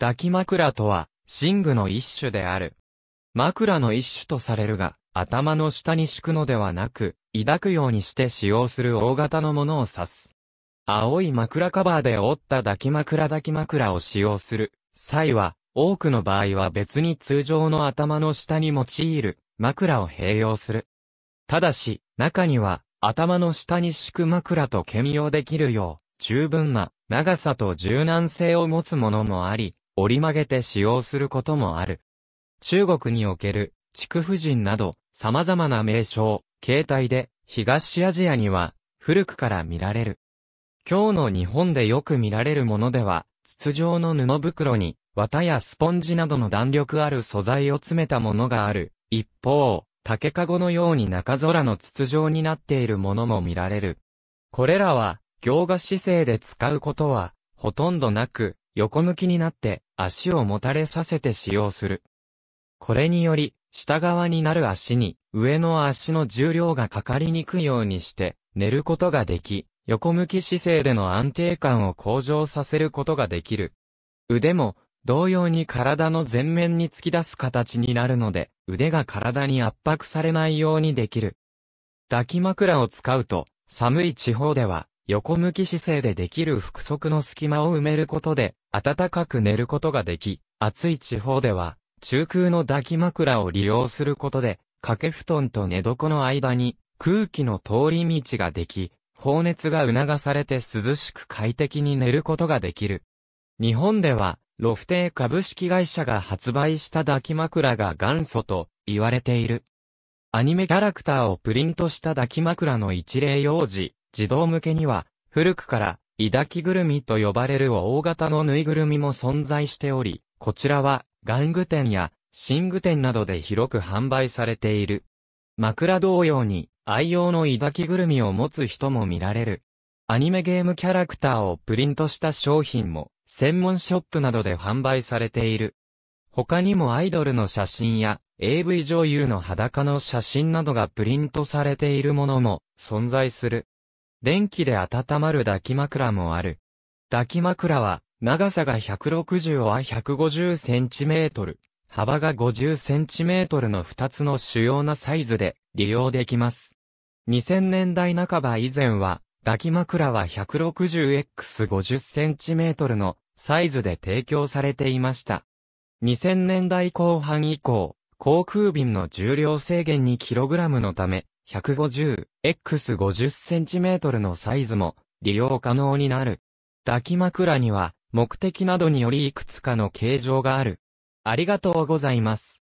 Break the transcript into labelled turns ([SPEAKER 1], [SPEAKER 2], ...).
[SPEAKER 1] 抱き枕とは、寝具の一種である。枕の一種とされるが、頭の下に敷くのではなく、抱くようにして使用する大型のものを指す。青い枕カバーで折った抱き枕抱き枕を使用する際は、多くの場合は別に通常の頭の下に用いる枕を併用する。ただし、中には頭の下に敷く枕と兼用できるよう、十分な長さと柔軟性を持つものもあり、折り曲げて使用することもある。中国における、畜婦人など、様々な名称、形態で、東アジアには、古くから見られる。今日の日本でよく見られるものでは、筒状の布袋に、綿やスポンジなどの弾力ある素材を詰めたものがある。一方、竹籠のように中空の筒状になっているものも見られる。これらは、行画姿勢で使うことは、ほとんどなく、横向きになって足をもたれさせて使用する。これにより、下側になる足に上の足の重量がかかりにくいようにして寝ることができ、横向き姿勢での安定感を向上させることができる。腕も同様に体の前面に突き出す形になるので、腕が体に圧迫されないようにできる。抱き枕を使うと、寒い地方では、横向き姿勢でできる腹側の隙間を埋めることで、暖かく寝ることができ、暑い地方では、中空の抱き枕を利用することで、掛け布団と寝床の間に空気の通り道ができ、放熱が促されて涼しく快適に寝ることができる。日本では、ロフテー株式会社が発売した抱き枕が元祖と言われている。アニメキャラクターをプリントした抱き枕の一例用事、児童向けには、古くから抱きぐるみと呼ばれる大型のぬいぐるみも存在しており、こちらは、玩具店や、寝具店などで広く販売されている。枕同様に、愛用の抱きぐるみを持つ人も見られる。アニメゲームキャラクターをプリントした商品も、専門ショップなどで販売されている。他にもアイドルの写真や AV 女優の裸の写真などがプリントされているものも存在する。電気で温まる抱き枕もある。抱き枕は、長さが160は150センチメートル、幅が50センチメートルの2つの主要なサイズで利用できます。2000年代半ば以前は、抱き枕は 160x50cm のサイズで提供されていました。2000年代後半以降、航空便の重量制限 2kg のため、150x50cm のサイズも利用可能になる。抱き枕には目的などによりいくつかの形状がある。ありがとうございます。